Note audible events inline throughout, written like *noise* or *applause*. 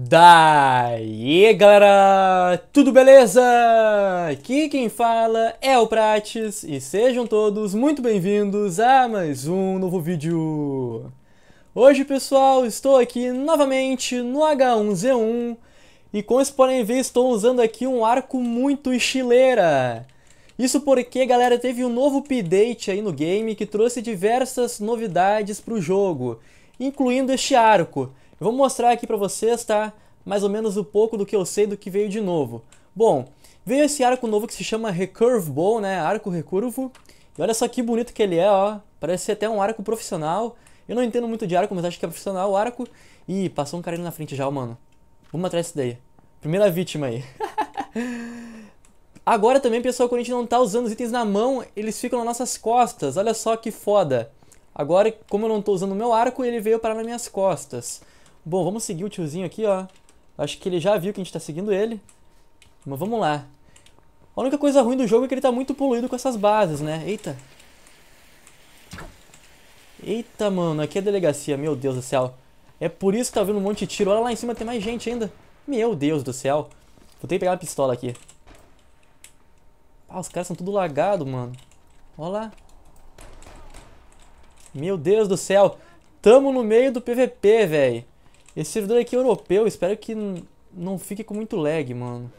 Daí galera, tudo beleza? Aqui quem fala é o Prates e sejam todos muito bem-vindos a mais um novo vídeo. Hoje pessoal, estou aqui novamente no H1Z1 e como vocês podem ver estou usando aqui um arco muito estileira. Isso porque galera, teve um novo update aí no game que trouxe diversas novidades para o jogo, incluindo este arco. Eu vou mostrar aqui para vocês, tá? Mais ou menos o um pouco do que eu sei do que veio de novo. Bom, veio esse arco novo que se chama Recurve Bow, né? Arco recurvo. E olha só que bonito que ele é, ó. Parece ser até um arco profissional. Eu não entendo muito de arco, mas acho que é profissional o arco. Ih, passou um cara ali na frente já, mano. Vamos atrás disso daí. Primeira vítima aí. *laughs* Agora também, pessoal, quando a gente não tá usando os itens na mão, eles ficam nas nossas costas. Olha só que foda. Agora, como eu não tô usando o meu arco, ele veio parar nas minhas costas. Bom, vamos seguir o tiozinho aqui, ó. Acho que ele já viu que a gente tá seguindo ele. Mas vamos lá. A única coisa ruim do jogo é que ele tá muito poluído com essas bases, né? Eita. Eita, mano. Aqui é a delegacia. Meu Deus do céu. É por isso que tá vindo um monte de tiro. Olha lá em cima, tem mais gente ainda. Meu Deus do céu. Vou ter que pegar uma pistola aqui. Ah, os caras são tudo lagado, mano. Olha lá. Meu Deus do céu. Tamo no meio do PVP, velho. Esse servidor aqui é europeu, espero que não fique com muito lag, mano.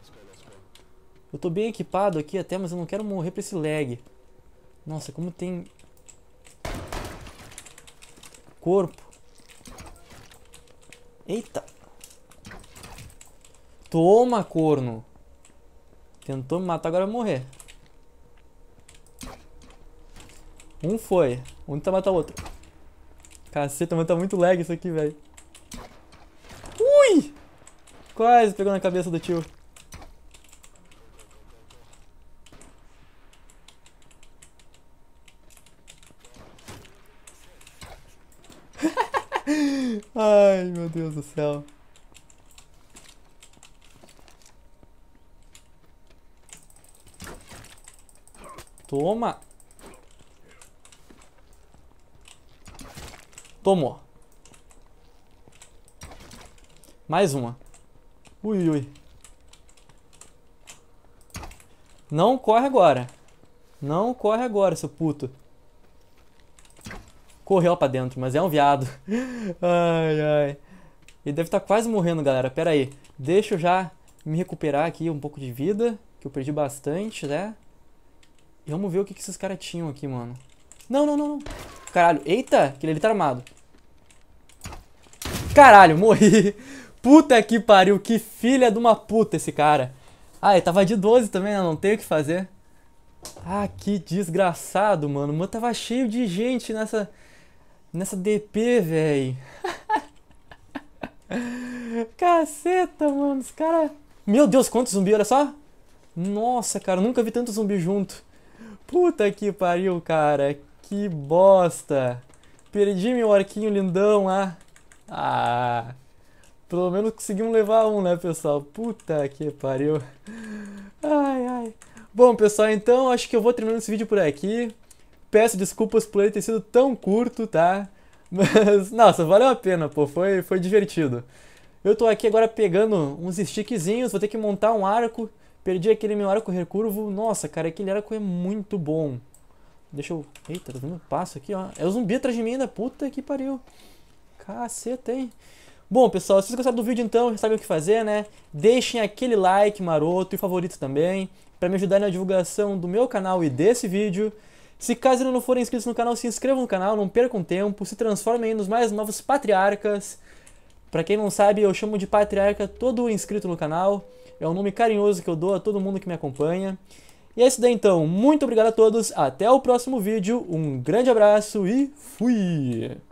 Eu tô bem equipado aqui até, mas eu não quero morrer pra esse lag. Nossa, como tem... Corpo. Eita. Toma, corno. Tentou me matar, agora vai morrer. Um foi. Um tá matar o outro. Caceta, mas tá muito lag isso aqui, velho. Quase pegou na cabeça do tio. *laughs* Ai, meu Deus do céu. Toma. Tomou. Mais uma. Ui, ui. Não corre agora. Não corre agora, seu puto. Correu pra dentro, mas é um viado. *laughs* ai, ai. Ele deve estar tá quase morrendo, galera. Pera aí. Deixa eu já me recuperar aqui um pouco de vida, que eu perdi bastante, né? E vamos ver o que, que esses caras tinham aqui, mano. Não, não, não, não. Caralho. Eita, aquele ali tá armado. Caralho, morri. *laughs* Puta que pariu, que filha de uma puta esse cara. Ah, ele tava de 12 também, né? Não tem o que fazer. Ah, que desgraçado, mano. Mano, tava cheio de gente nessa. Nessa DP, velho. *laughs* Caceta, mano. Os caras. Meu Deus, quantos zumbi, olha só. Nossa, cara, nunca vi tanto zumbi junto. Puta que pariu, cara. Que bosta. Perdi meu arquinho lindão lá. Ah. Pelo menos conseguimos levar um, né, pessoal? Puta que pariu. Ai, ai. Bom, pessoal, então acho que eu vou terminando esse vídeo por aqui. Peço desculpas por ele ter sido tão curto, tá? *laughs* Mas, nossa, valeu a pena, pô. Foi, foi divertido. Eu tô aqui agora pegando uns stickzinhos, vou ter que montar um arco. Perdi aquele meu arco recurvo. Nossa, cara, aquele arco é muito bom. Deixa eu... Eita, tá um passo aqui, ó. É o zumbi atrás de mim ainda. Puta que pariu. Caceta, hein? Bom, pessoal, se vocês gostaram do vídeo, então, sabem o que fazer, né? Deixem aquele like maroto e favorito também, para me ajudar na divulgação do meu canal e desse vídeo. Se caso ainda não forem inscritos no canal, se inscrevam no canal, não percam tempo, se transformem nos mais novos patriarcas. Para quem não sabe, eu chamo de patriarca todo inscrito no canal. É um nome carinhoso que eu dou a todo mundo que me acompanha. E é isso daí então. Muito obrigado a todos. Até o próximo vídeo. Um grande abraço e fui!